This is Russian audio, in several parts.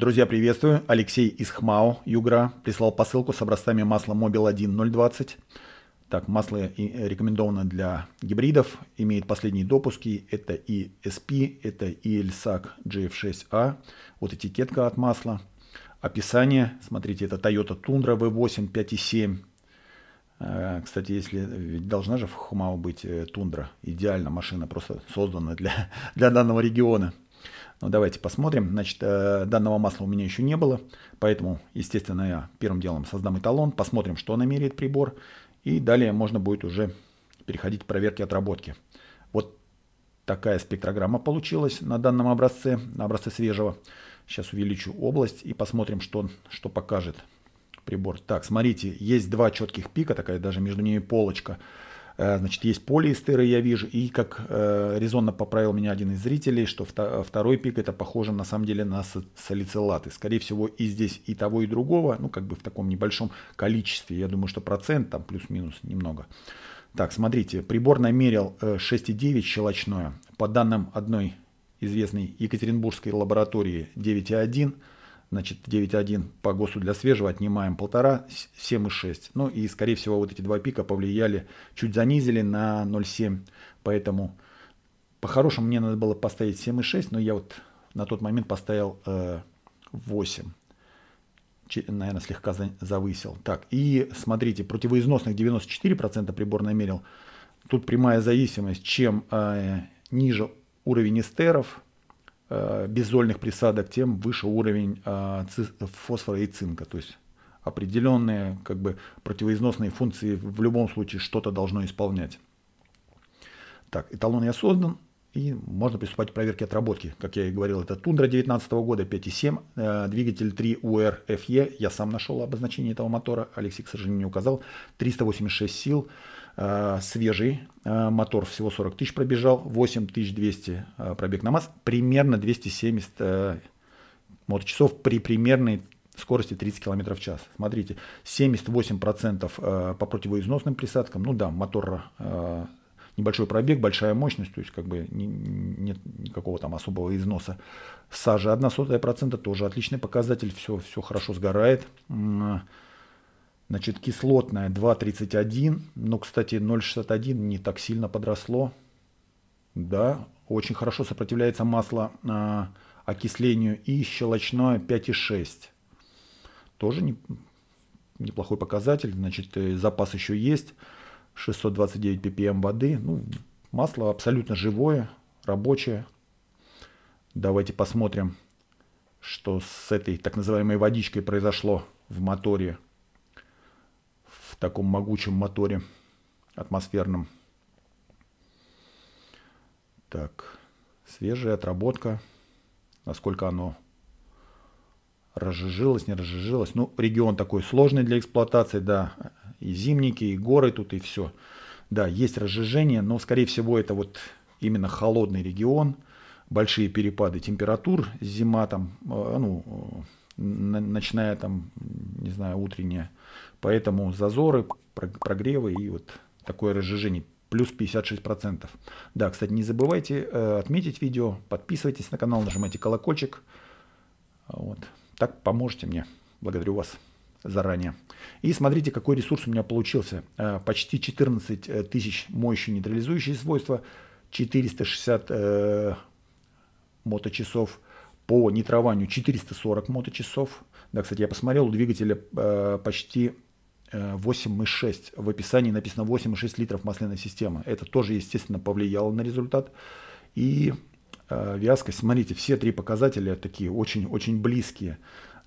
Друзья, приветствую. Алексей из Хмао, Югра, прислал посылку с образцами масла Mobil 1.020. Так, масло э, рекомендовано для гибридов, имеет последние допуски. Это и SP, это и LSAC GF6A. А. Вот этикетка от масла. Описание, смотрите, это Toyota Tundra V8 5.7. Э, кстати, если ведь должна же в Хмао быть э, тундра, идеально машина просто создана для, для данного региона. Ну давайте посмотрим. Значит, э, данного масла у меня еще не было, поэтому, естественно, я первым делом создам эталон, посмотрим, что намеряет прибор, и далее можно будет уже переходить к проверке отработки. Вот такая спектрограмма получилась на данном образце, на образце свежего. Сейчас увеличу область и посмотрим, что, что покажет прибор. Так, смотрите, есть два четких пика, такая даже между ними полочка – Э, значит, есть полиэстеры, я вижу. И как э, резонно поправил меня один из зрителей, что второй пик это похоже на самом деле на салицилаты. Скорее всего и здесь и того, и другого. Ну, как бы в таком небольшом количестве. Я думаю, что процент там плюс-минус немного. Так, смотрите, прибор намерил 6,9 э, щелочное. По данным одной известной Екатеринбургской лаборатории 9,1 значит 9,1 по ГОСу для свежего отнимаем 1,5, 7,6. Ну и скорее всего вот эти два пика повлияли, чуть занизили на 0,7, поэтому по-хорошему мне надо было поставить 7,6, но я вот на тот момент поставил э, 8. наверное, слегка завысил. Так, и смотрите, противоизносных 94% прибор намерил. Тут прямая зависимость. Чем э, ниже уровень эстеров, Э, беззольных присадок, тем выше уровень э, фосфора и цинка. То есть определенные как бы, противоизносные функции в любом случае что-то должно исполнять. Так, эталон я создан. И можно приступать к проверке отработки. Как я и говорил, это Тундра 2019 года 5.7, э, двигатель 3 UR FE. Я сам нашел обозначение этого мотора, Алексей, к сожалению, не указал. 386 сил, Э, свежий э, мотор, всего 40 тысяч пробежал, 8200 э, пробег на масс, примерно 270 моточасов при примерной скорости 30 км в час. Смотрите, 78% по противоизносным присадкам, ну да, мотор небольшой пробег, большая мощность, то есть как бы нет никакого там особого износа. Сажа 1 сотая процента тоже отличный показатель, все, все хорошо сгорает. Значит, кислотная 2,31. Ну, кстати, 0,61 не так сильно подросло. Да, очень хорошо сопротивляется масло э, окислению. И щелочное 5,6. Тоже не, неплохой показатель. Значит, э, запас еще есть. 629 ppm воды. Ну, масло абсолютно живое, рабочее. Давайте посмотрим, что с этой так называемой водичкой произошло в моторе таком могучем моторе атмосферном. Так, свежая отработка. Насколько оно разжижилось, не разжижилось. Ну, регион такой сложный для эксплуатации, да. И зимники, и горы тут, и все. Да, есть разжижение, но, скорее всего, это вот именно холодный регион. Большие перепады температур, зима там, э, ну, ночная там, не знаю, утренняя. Поэтому зазоры, прогревы и вот такое разжижение. Плюс 56%. Да, кстати, не забывайте э, отметить видео, подписывайтесь на канал, нажимайте колокольчик. Вот. Так поможете мне. Благодарю вас заранее. И смотрите, какой ресурс у меня получился. Э, почти 14 э, тысяч моющие нейтрализующие свойства, 460 э, моточасов, по нитрованию 440 моточасов. Да, кстати, я посмотрел, у двигателя э, почти 8,6. Э, в описании написано 8,6 литров масляной системы. Это тоже, естественно, повлияло на результат. И э, вязкость, смотрите, все три показателя такие очень-очень близкие.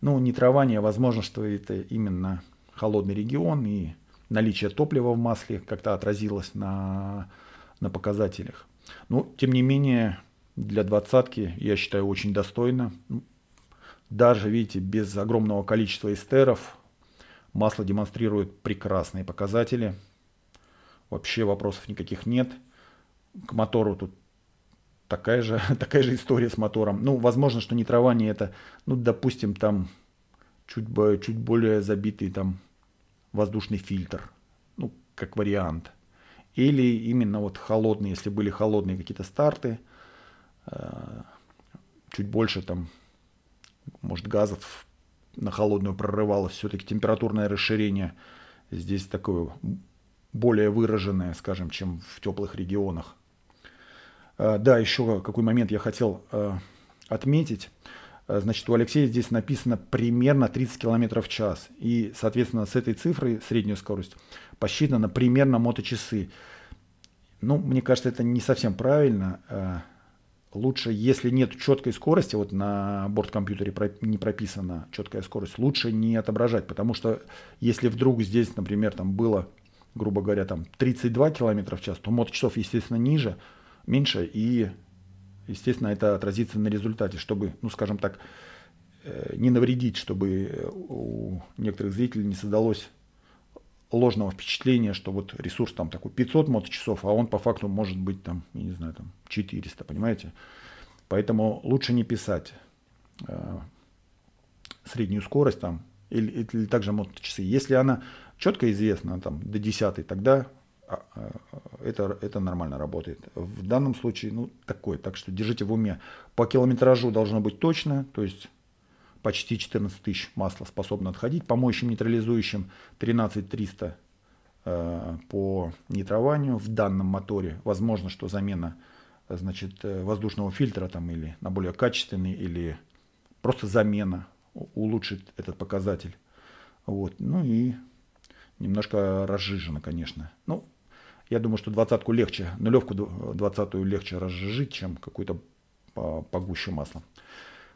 Ну, нитрование, возможно, что это именно холодный регион и наличие топлива в масле как-то отразилось на, на показателях. Но, ну, тем не менее, для двадцатки, я считаю, очень достойно. Даже, видите, без огромного количества эстеров масло демонстрирует прекрасные показатели. Вообще вопросов никаких нет. К мотору тут такая же, такая же история с мотором. Ну, возможно, что нитрование это, ну, допустим, там чуть, бы, чуть более забитый там воздушный фильтр. Ну, как вариант. Или именно вот холодные, если были холодные какие-то старты – Э, чуть больше там, может, газов на холодную прорывало. Все-таки температурное расширение здесь такое более выраженное, скажем, чем в теплых регионах. Э, да, еще какой момент я хотел э, отметить. Значит, у Алексея здесь написано примерно 30 км в час. И, соответственно, с этой цифрой среднюю скорость, посчитано примерно моточасы. Ну, мне кажется, это не совсем правильно лучше, если нет четкой скорости, вот на борт-компьютере не прописана четкая скорость, лучше не отображать, потому что если вдруг здесь, например, там было, грубо говоря, там 32 км в час, то мод часов, естественно, ниже, меньше, и, естественно, это отразится на результате, чтобы, ну, скажем так, э, не навредить, чтобы э, у некоторых зрителей не создалось ложного впечатления, что вот ресурс там такой 500 моточасов, а он по факту может быть там, я не знаю, там 400, понимаете? Поэтому лучше не писать э, среднюю скорость там или, или также моточасы. Если она четко известна там до 10, тогда а, а, это, это нормально работает. В данном случае, ну, такое. Так что держите в уме. По километражу должно быть точно, то есть почти 14 тысяч масла способно отходить. По моющим нейтрализующим 13 300 э, по нейтрованию в данном моторе. Возможно, что замена значит, э, воздушного фильтра там, или на более качественный, или просто замена улучшит этот показатель. Вот. Ну и немножко разжижено, конечно. Ну, я думаю, что двадцатку легче, нулевку двадцатую легче разжижить, чем какую-то а, погуще масло.